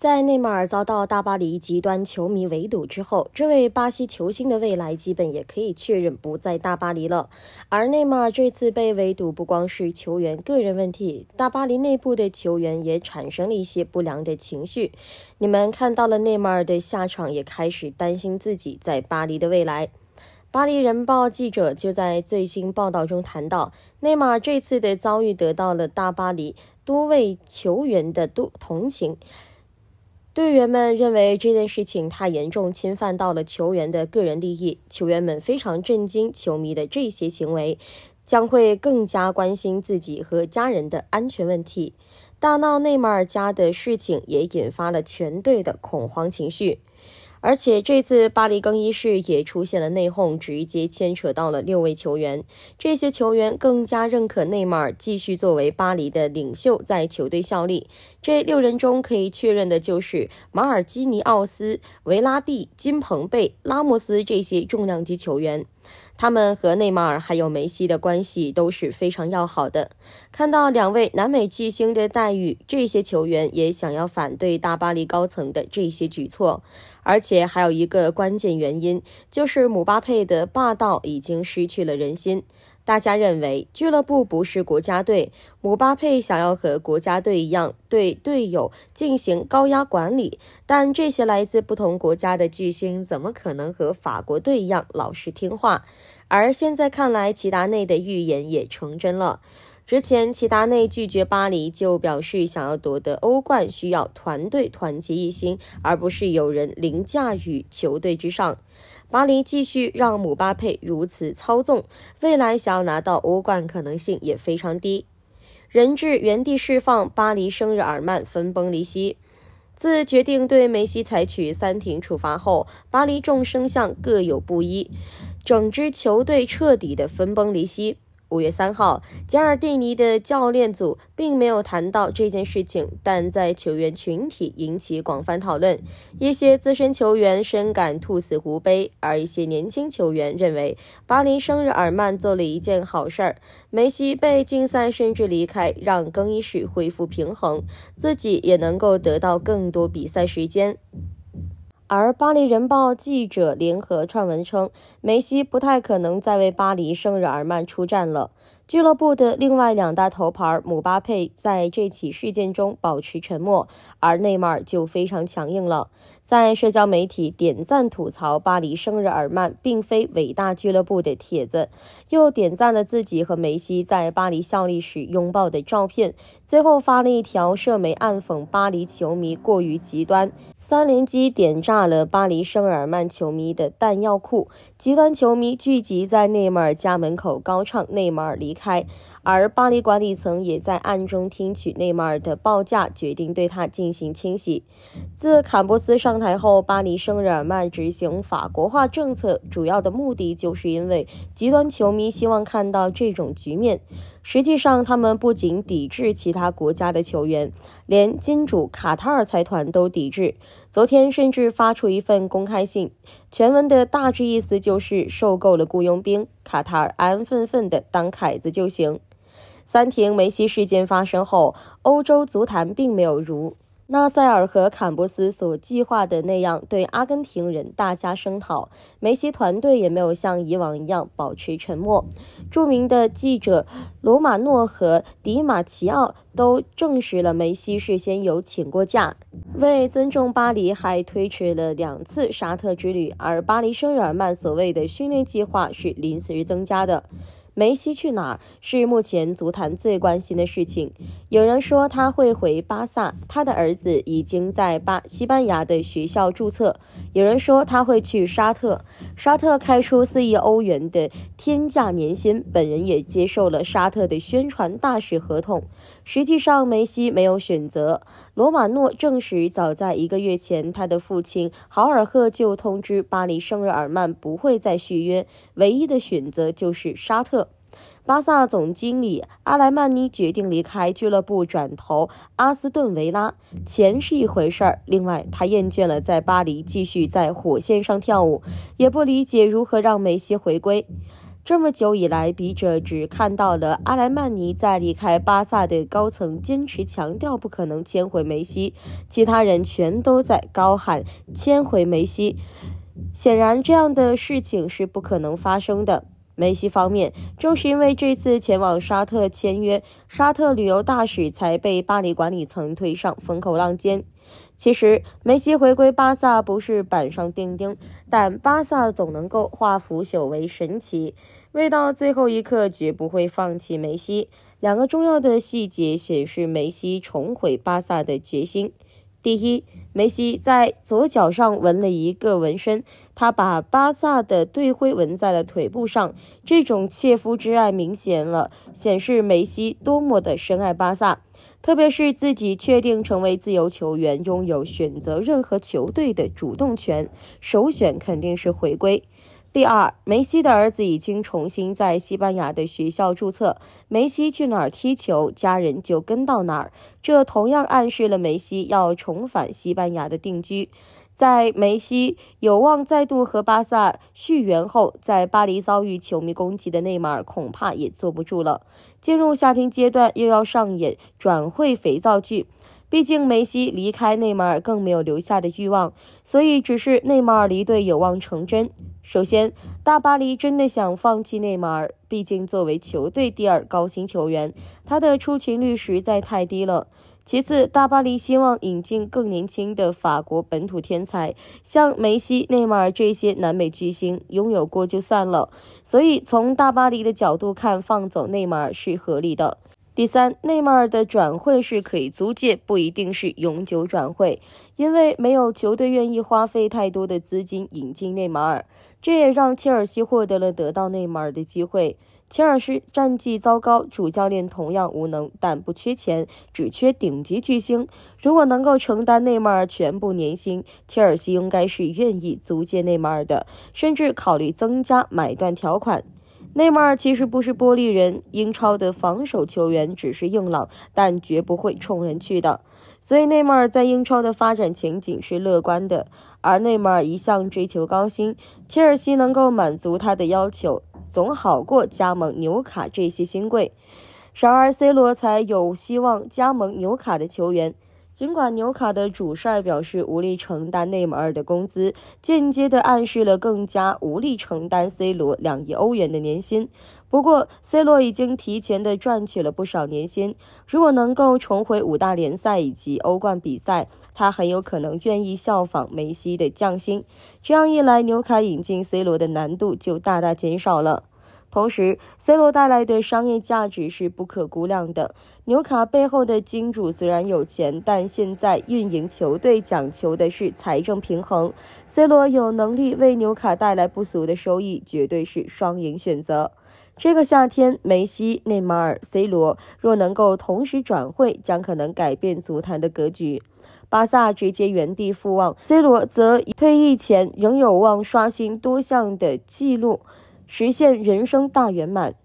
在内马尔遭到大巴黎极端球迷围堵之后，这位巴西球星的未来基本也可以确认不在大巴黎了。而内马尔这次被围堵，不光是球员个人问题，大巴黎内部的球员也产生了一些不良的情绪。你们看到了内马尔的下场，也开始担心自己在巴黎的未来。巴黎人报记者就在最新报道中谈到，内马尔这次的遭遇得到了大巴黎多位球员的都同情。队员们认为这件事情太严重，侵犯到了球员的个人利益。球员们非常震惊，球迷的这些行为将会更加关心自己和家人的安全问题。大闹内马尔家的事情也引发了全队的恐慌情绪。而且这次巴黎更衣室也出现了内讧，直接牵扯到了六位球员。这些球员更加认可内马尔继续作为巴黎的领袖在球队效力。这六人中可以确认的就是马尔基尼奥斯、维拉蒂、金彭贝、拉莫斯这些重量级球员，他们和内马尔还有梅西的关系都是非常要好的。看到两位南美巨星的待遇，这些球员也想要反对大巴黎高层的这些举措。而且还有一个关键原因，就是姆巴佩的霸道已经失去了人心。大家认为俱乐部不是国家队，姆巴佩想要和国家队一样对队友进行高压管理，但这些来自不同国家的巨星怎么可能和法国队一样老实听话？而现在看来，齐达内的预言也成真了。之前齐达内拒绝巴黎，就表示想要夺得欧冠需要团队团结一心，而不是有人凌驾于球队之上。巴黎继续让姆巴佩如此操纵，未来想要拿到欧冠可能性也非常低。人质原地释放，巴黎生日耳曼分崩离析。自决定对梅西采取三停处罚后，巴黎众声向各有不一，整支球队彻底的分崩离析。五月三号，加尔蒂尼的教练组并没有谈到这件事情，但在球员群体引起广泛讨论。一些资深球员深感兔死狐悲，而一些年轻球员认为，巴林生日尔曼做了一件好事儿。梅西被禁赛甚至离开，让更衣室恢复平衡，自己也能够得到更多比赛时间。而《巴黎人报》记者联合撰文称，梅西不太可能再为巴黎圣日耳曼出战了。俱乐部的另外两大头牌姆巴佩在这起事件中保持沉默，而内马尔就非常强硬了。在社交媒体点赞吐槽巴黎圣日耳曼并非伟大俱乐部的帖子，又点赞了自己和梅西在巴黎效力时拥抱的照片，最后发了一条涉媒暗讽巴黎球迷过于极端，三连击点炸了巴黎圣日耳曼球迷的弹药库。极端球迷聚集在内马尔家门口高唱“内马尔离开”，而巴黎管理层也在暗中听取内马尔的报价，决定对他进行清洗。自坎波斯上台后，巴黎圣日耳曼执行法国化政策，主要的目的就是因为极端球迷希望看到这种局面。实际上，他们不仅抵制其他国家的球员，连金主卡塔尔财团都抵制。昨天甚至发出一份公开信，全文的大致意思就是受够了雇佣兵，卡塔尔安安分分的当凯子就行。三停梅西事件发生后，欧洲足坛并没有如。纳塞尔和坎布斯所计划的那样对阿根廷人大加声讨，梅西团队也没有像以往一样保持沉默。著名的记者罗马诺和迪马奇奥都证实了梅西事先有请过假，为尊重巴黎还推迟了两次沙特之旅，而巴黎圣日耳曼所谓的训练计划是临时增加的。梅西去哪儿是目前足坛最关心的事情。有人说他会回巴萨，他的儿子已经在巴西班牙的学校注册。有人说他会去沙特，沙特开出四亿欧元的天价年薪，本人也接受了沙特的宣传大使合同。实际上，梅西没有选择。罗马诺证实，早在一个月前，他的父亲豪尔赫就通知巴黎圣日耳曼不会再续约，唯一的选择就是沙特。巴萨总经理阿莱曼尼决定离开俱乐部，转投阿斯顿维拉。钱是一回事儿，另外他厌倦了在巴黎继续在火线上跳舞，也不理解如何让梅西回归。这么久以来，笔者只看到了阿莱曼尼在离开巴萨的高层坚持强调不可能签回梅西，其他人全都在高喊签回梅西。显然，这样的事情是不可能发生的。梅西方面，正是因为这次前往沙特签约，沙特旅游大使才被巴黎管理层推上风口浪尖。其实，梅西回归巴萨不是板上钉钉，但巴萨总能够化腐朽为神奇，未到最后一刻绝不会放弃梅西。两个重要的细节显示梅西重回巴萨的决心：第一，梅西在左脚上纹了一个纹身，他把巴萨的队徽纹在了腿部上，这种切肤之爱明显了，显示梅西多么的深爱巴萨，特别是自己确定成为自由球员，拥有选择任何球队的主动权，首选肯定是回归。第二，梅西的儿子已经重新在西班牙的学校注册。梅西去哪儿踢球，家人就跟到哪儿。这同样暗示了梅西要重返西班牙的定居。在梅西有望再度和巴萨续缘后，在巴黎遭遇球迷攻击的内马尔恐怕也坐不住了。进入夏天阶段，又要上演转会肥皂剧。毕竟梅西离开内马尔更没有留下的欲望，所以只是内马尔离队有望成真。首先，大巴黎真的想放弃内马尔，毕竟作为球队第二高薪球员，他的出勤率实在太低了。其次，大巴黎希望引进更年轻的法国本土天才，像梅西、内马尔这些南美巨星拥有过就算了。所以，从大巴黎的角度看，放走内马尔是合理的。第三，内马尔的转会是可以租借，不一定是永久转会，因为没有球队愿意花费太多的资金引进内马尔。这也让切尔西获得了得到内马尔的机会。切尔西战绩糟糕，主教练同样无能，但不缺钱，只缺顶级巨星。如果能够承担内马尔全部年薪，切尔西应该是愿意租借内马尔的，甚至考虑增加买断条款。内马尔其实不是玻璃人，英超的防守球员只是硬朗，但绝不会冲人去的。所以内马尔在英超的发展前景是乐观的，而内马尔一向追求高薪，切尔西能够满足他的要求，总好过加盟纽卡这些新贵。然而，C 罗才有希望加盟纽卡的球员，尽管纽卡的主帅表示无力承担内马尔的工资，间接的暗示了更加无力承担 C 罗两亿欧元的年薪。不过，C 罗已经提前的赚取了不少年薪。如果能够重回五大联赛以及欧冠比赛，他很有可能愿意效仿梅西的降薪。这样一来，纽卡引进 C 罗的难度就大大减少了。同时，C 罗带来的商业价值是不可估量的。纽卡背后的金主虽然有钱，但现在运营球队讲求的是财政平衡。C 罗有能力为纽卡带来不俗的收益，绝对是双赢选择。这个夏天，梅西、内马尔、C 罗若能够同时转会，将可能改变足坛的格局。巴萨直接原地复望，C 罗则退役前仍有望刷新多项的纪录，实现人生大圆满。